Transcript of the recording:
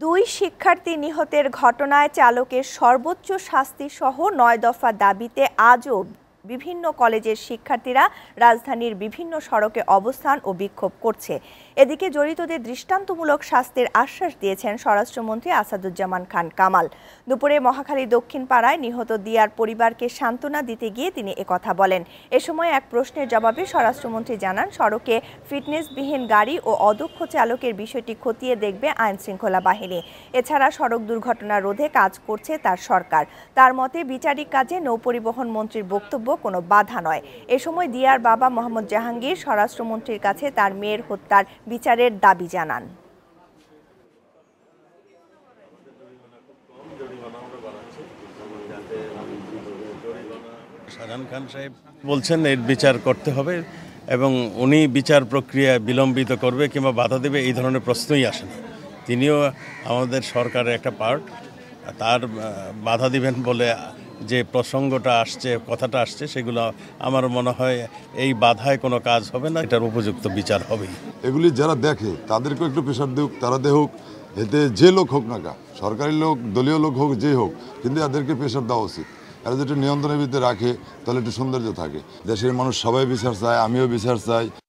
দুই শিক্ষার্থী নিহতের ঘটনায় চালকের সর্বোচ্চ শাস্তি সহ নয় দফা দাবিতে আজও বিভিন্ন কলেজের শিক্ষার্থীরা রাজধানীর বিভিন্ন সড়কে অবস্থান ও বিক্ষোভ করছে এদিকে জড়িতদের দৃষ্টান্তমূলক শাস্তির আশ্বাস দিয়েছেন স্বরাষ্ট্রমন্ত্রী আসাদুজ্জামান খান কামাল দুপুরে মহাখালী দক্ষিণ পাড়ায় নিহত দিয়ার পরিবারকে সান্ত্বনা দিতে গিয়ে তিনি একথা বলেন এ সময় এক প্রশ্নের জবাবে স্বরাষ্ট্রমন্ত্রী জানান সড়কে ফিটনেসবিহীন গাড়ি ও অদক্ষ চালকের বিষয়টি খতিয়ে দেখবে আইন শৃঙ্খলা বাহিনী এছাড়া সড়ক দুর্ঘটনা রোধে কাজ করছে তার সরকার তার মতে বিচারিক কাজে নৌপরিবহন মন্ত্রীর বক্তব্য কোনো বাধা নয় এ সময় দিয়ার বাবা মোহাম্মদ জাহাঙ্গীর স্বরাষ্ট্রমন্ত্রীর কাছে তার মেয়ের হত্যার বিচারের দাবি জানান সাজান খান সাহেব বলছেন এর বিচার করতে হবে এবং উনি বিচার প্রক্রিয়া বিলম্বিত করবে কিংবা বাধা দেবে এই ধরনের প্রশ্নই আসে না তিনিও আমাদের সরকারের একটা পার্ট তার বাধা দিবেন বলে যে প্রসঙ্গটা আসছে কথাটা আসছে সেগুলো আমার মনে হয় এই বাধায় কোনো কাজ হবে না এটার উপযুক্ত বিচার হবে এগুলি যারা দেখে তাদেরকে একটু প্রেশার দিক তারা দেহুক এতে যে লোক হোক না কা সরকারি লোক দলীয় লোক হোক যে হোক কিন্তু তাদেরকে প্রেশার দেওয়া উচিত এরা যদি নিয়ন্ত্রণের ভিতরে রাখে তাহলে একটু সৌন্দর্য থাকে দেশের মানুষ সবাই বিচার চায় আমিও বিচার চাই